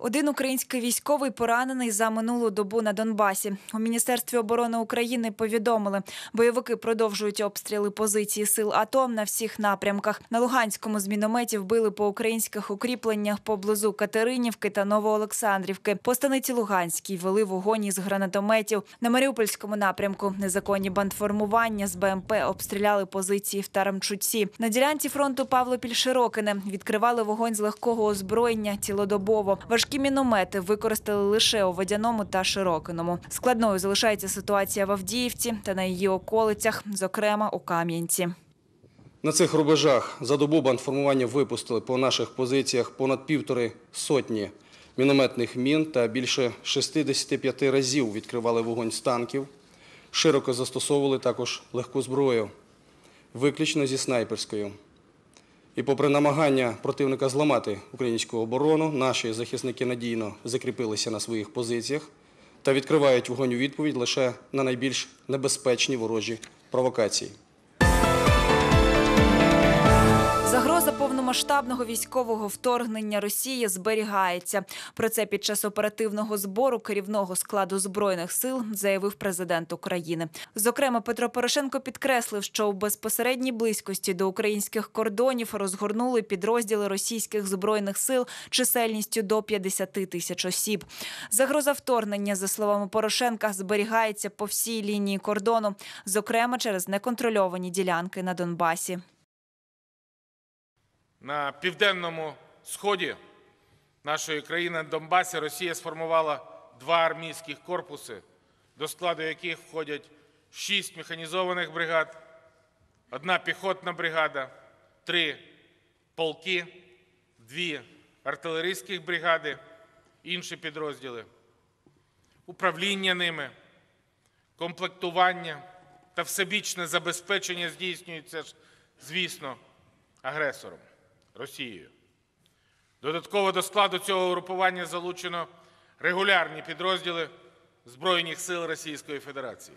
Один український військовий поранений за минулу добу на Донбасі. У міністерстві оборони України повідомили, бойовики продовжують обстріли позиції сил АТО на всіх напрямках. На Луганському з мінометів били по українських укріпленнях поблизу Катеринівки та Новоолександрівки. По станиці Луганській вели вогонь із гранатометів. На Маріупольському напрямку незаконні бандформування з БМП обстріляли позиції в Тарамчуці. На ділянці фронту Павлопіль Широкине відкривали вогонь з легкого озброєння цілодобово. Важкі міномети використали лише у Водяному та Широкиному. Складною залишається ситуація в Авдіївці та на її околицях, зокрема у Кам'янці. На цих рубежах за добу бандформування випустили по наших позиціях понад півтори сотні мінометних мін та більше 65 разів відкривали вогонь з танків. Широко застосовували також легку зброю, виключно зі снайперською. І, попри намагання противника зламати українську оборону, наші захисники надійно закріпилися на своїх позиціях та відкривають вогонь у відповідь лише на найбільш небезпечні ворожі провокації. повномасштабного військового вторгнення Росії зберігається. Про це під час оперативного збору керівного складу збройних сил заявив президент України. Зокрема, Петро Порошенко підкреслив, що в безпосередній близькості до українських кордонів розгорнули підрозділи російських збройних сил чисельністю до 50 тисяч осіб. Загроза вторгнення, за словами Порошенка, зберігається по всій лінії кордону, зокрема через неконтрольовані ділянки на Донбасі. На південному сході нашої країни Донбасі Росія сформувала два армійських корпуси, до складу яких входять шість механізованих бригад, одна піхотна бригада, три полки, дві артилерійських бригади, інші підрозділи, управління ними, комплектування та всебічне забезпечення здійснюється, звісно, агресором. Росією. Додатково до складу цього групування залучено регулярні підрозділи Збройних сил Російської Федерації.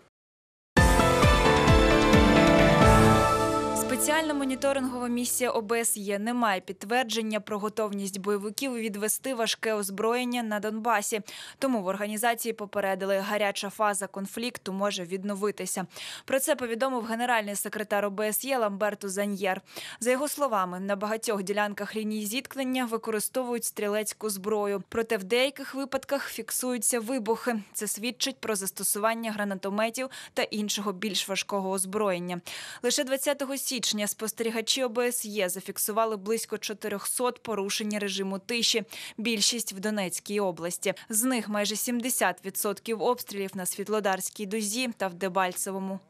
Національна моніторингова місія ОБСЄ не має підтвердження про готовність бойовиків відвести важке озброєння на Донбасі. Тому в організації попередили, гаряча фаза конфлікту може відновитися. Про це повідомив генеральний секретар ОБСЄ Ламберту Заньєр. За його словами, на багатьох ділянках лінії зіткнення використовують стрілецьку зброю, проте в деяких випадках фіксуються вибухи. Це свідчить про застосування гранатометів та іншого більш важкого озброєння. Лише 20 січня. Спостерігачі ОБСЄ зафіксували близько 400 порушень режиму тиші. Більшість в Донецькій області. З них майже 70% обстрілів на Світлодарській дузі та в Дебальцевому.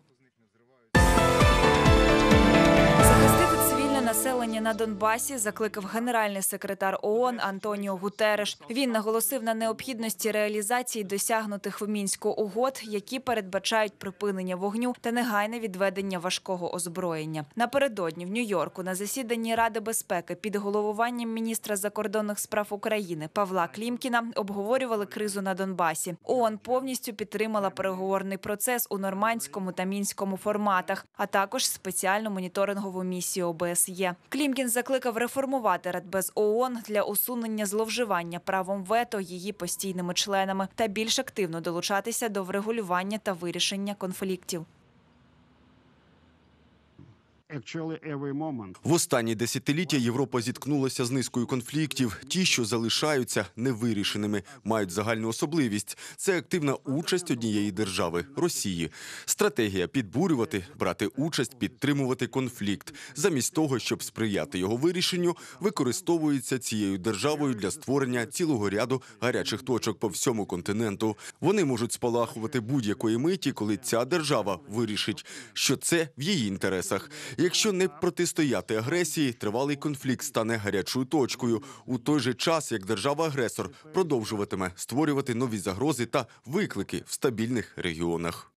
населення на Донбасі закликав генеральний секретар ООН Антоніо Гутереш. Він наголосив на необхідності реалізації досягнутих в мінську угод, які передбачають припинення вогню та негайне відведення важкого озброєння. Напередодні в Нью-Йорку на засіданні Ради безпеки під головуванням міністра закордонних справ України Павла Клімкіна обговорювали кризу на Донбасі. ООН повністю підтримала переговорний процес у нормандському та мінському форматах, а також спеціальну моніторингову місію ОБСЄ діє. Клімкін закликав реформувати Радбез ООН для усунення зловживання правом вето її постійними членами та більш активно долучатися до врегулювання та вирішення конфліктів. В останні десятиліття Європа зіткнулася з низкою конфліктів. Ті, що залишаються невирішеними, мають загальну особливість. Це активна участь однієї держави Росії. Стратегія підбурювати, брати участь, підтримувати конфлікт, замість того, щоб сприяти його вирішенню, використовується цією державою для створення цілого ряду гарячих точок по всьому континенту. Вони можуть спалахувати будь-якої миті, коли ця держава вирішить, що це в її інтересах. Якщо не протистояти агресії, тривалий конфлікт стане гарячою точкою у той же час, як держава-агресор продовжуватиме створювати нові загрози та виклики в стабільних регіонах.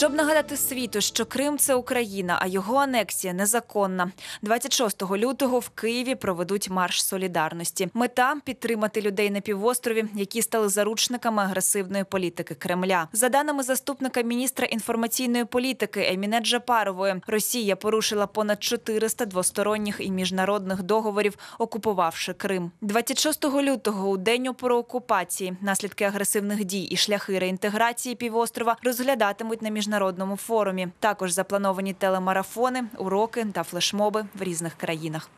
щоб нагадати світу, що Крим це Україна, а його анексія незаконна. 26 лютого в Києві проведуть марш солідарності. Мета підтримати людей на півострові, які стали заручниками агресивної політики Кремля. За даними заступника міністра інформаційної політики Еміне Джапарової, Росія порушила понад 400 двосторонніх і міжнародних договорів, окупувавши Крим. 26 лютого у день опору окупації, наслідки агресивних дій і шляхи реінтеграції півострова розглядатимуть на міжнародній міжнародному форумі. Також заплановані телемарафони, уроки та флешмоби в різних країнах.